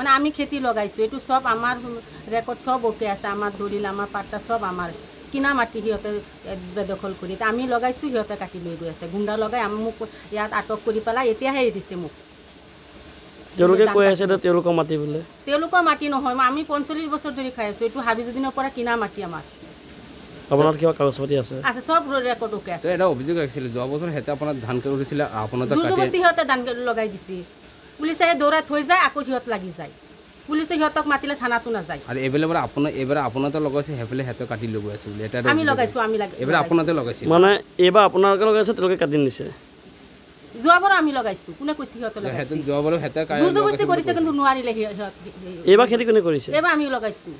মানে আমি খেতি লগাইছোঁ এইটো চব আমাৰ ৰেকৰ্ড চব অ'কে আছে আমাৰ দলিল আমাৰ পাৰ্টা চব আমাৰ কিনা মাটি সিহঁতে বেদখল কৰি এতিয়া আমি লগাইছোঁ সিহঁতে কাটি লৈ গৈ আছে গুণ্ডা লগাই মোক ইয়াত আটক কৰি পেলাই এতিয়াহে এৰি দিছে মোক তেওঁলোকে কৈ আছে তেওঁলোকৰ মাটি বোলে তেওঁলোকৰ মাটি নহয় মই আমি পঞ্চল্লিছ বছৰ ধৰি খাই আছোঁ এইটো হাবি যদিনৰ পৰা কিনা মাটি আমাৰ আপোনাৰ কিবা কাগজ পাতি আছে আছে চব ৰেকৰ্ড আছে এটা অভিযোগ আহিছিল যোৱা বছৰ সিহঁতে আপোনাৰ ধান কাটি উঠিছিলে আপোনাৰ জবৰদস্তি সিহঁতে ধান লগাই দিছে পুলিচে দৌৰাই থৈ যায় আকৌ সিহঁত লাগি যায় পুলিচে সিহঁতক মাতিলে থানাটো নাযায় আৰু এইবাৰ আপোনাৰ এইবাৰ আপোনাৰ লগাইছে সেইফালে সিহঁতে কাটি লগাইছোঁ আমি লগাইছোঁ আমি এইবাৰ আপোনাৰ লগাইছে মানে এইবাৰ আপোনালোকে লগাইছে তেওঁলোকে কাটি নিছে যোৱাবাৰ আমি লগাইছোঁ কোনে কৈছে সিহঁতে যোৱাবাৰ সিহঁতে জবৰদস্তি কৰিছে কিন্তু নোৱাৰিলে এইবাৰ খেতি কোনে কৰিছে এইবাৰ আমি লগাইছোঁ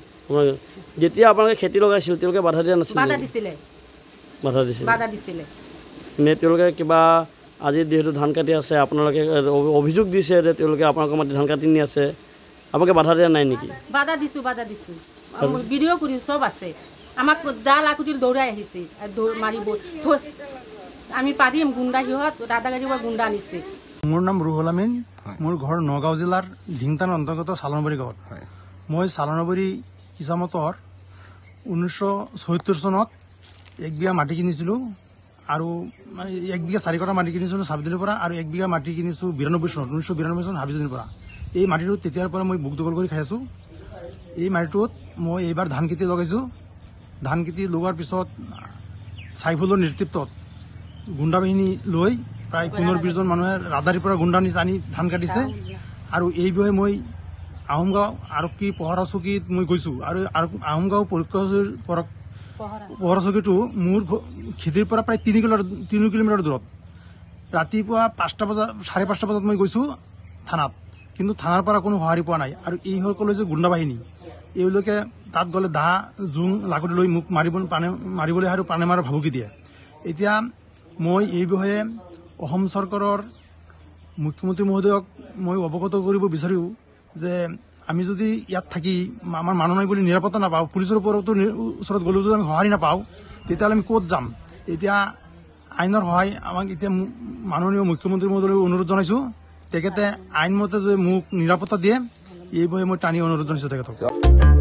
যেতিয়া আপোনালোকে খেতি লগাইছিল তেওঁলোকে বাধা দিয়া নাছিল বাধা দিছিলে বাধা দিছিলে বাধা দিছিলে নে তেওঁলোকে কিবা আজি যিহেতু ধান কাটি আছে আপোনালোকে অভিযোগ দিছে যে তেওঁলোকে আপোনালোকৰ মাটি ধান কাটি নি আছে আপোনালোকে বাধা দিয়া নাই নেকি বাধা দিছোঁ বাধা দিছোঁ ভিডিঅ' কৰিছোঁ চব আছে আমাক দাল আকুতি দৌৰাই আহিছে মাৰিব আমি পাৰিম গুণ্ডা সিহঁত দাদা গাড়ী গুণ্ডা আনিছে মোৰ নাম ৰুহল আমিন মোৰ ঘৰ নগাঁও জিলাৰ ঢিংটান অন্তৰ্গত চালনবাৰী গাঁৱত মই চালনবাৰী কিচামতৰ ঊনৈছশ চৌসত্তৰ চনত এক বিয়া মাটি কিনিছিলোঁ আৰু এক বিঘা চাৰি কটা মাটি কিনিছিলোঁ ছাব্বিছজনীৰ পৰা আৰু এক বিঘা মাটি কিনিছোঁ বিৰানব্বৈ চনত ঊনৈছশ বিৰানব্বৈ চনত ছাব্বিছজনীৰ পৰা এই মাটিটো তেতিয়াৰ পৰা মই বুক দখল কৰি খাই আছোঁ এই মাটিটোত মই এইবাৰ ধান খেতি লগাইছোঁ ধান খেতি লগোৱাৰ পিছত চাইফুলৰ নেতৃত্বত গুণ্ডা বাহিনী লৈ প্ৰায় পোন্ধৰ বিছজন মানুহে ৰাজাৰীৰ পৰা গুণ্ডা নিচ আনি ধান কাটিছে আৰু এই বিষয়ে মই আহোমগাঁও আৰক্ষী পহৰা চকীত মই গৈছোঁ আৰু আহোমগাঁও পৰীক্ষা পহৰা চকীটো মোৰ খেতিৰ পৰা প্ৰায় তিনি কিলো তিনি কিলোমিটাৰ দূৰত ৰাতিপুৱা পাঁচটা বজাত চাৰে পাঁচটা বজাত মই গৈছোঁ থানাত কিন্তু থানাৰ পৰা কোনো সঁহাৰি পোৱা নাই আৰু এইসকলে যে গুণ্ডা বাহিনী এওঁলোকে তাত গ'লে দাহ জোং লাগতি লৈ মোক মাৰিব পানে মাৰিবলৈ আৰু পানে মাৰ ভাবুকি দিয়ে এতিয়া মই এই বিষয়ে অসম চৰকাৰৰ মুখ্যমন্ত্ৰী মহোদয়ক মই অৱগত কৰিব বিচাৰোঁ যে আমি যদি ইয়াত থাকি আমাৰ মানুহ নাই বুলি নিৰাপত্তা নাপাওঁ পুলিচৰ ওপৰতো ওচৰত গ'লেও যদি আমি সঁহাৰি নাপাওঁ তেতিয়াহ'লে আমি ক'ত যাম এতিয়া আইনৰ সহায় আমাক এতিয়া মাননীয় মুখ্যমন্ত্ৰী মহোদয় অনুৰোধ জনাইছোঁ তেখেতে আইনমতে যে মোক নিৰাপত্তা দিয়ে এইবাবে মই টানি অনুৰোধ জনাইছোঁ তেখেতক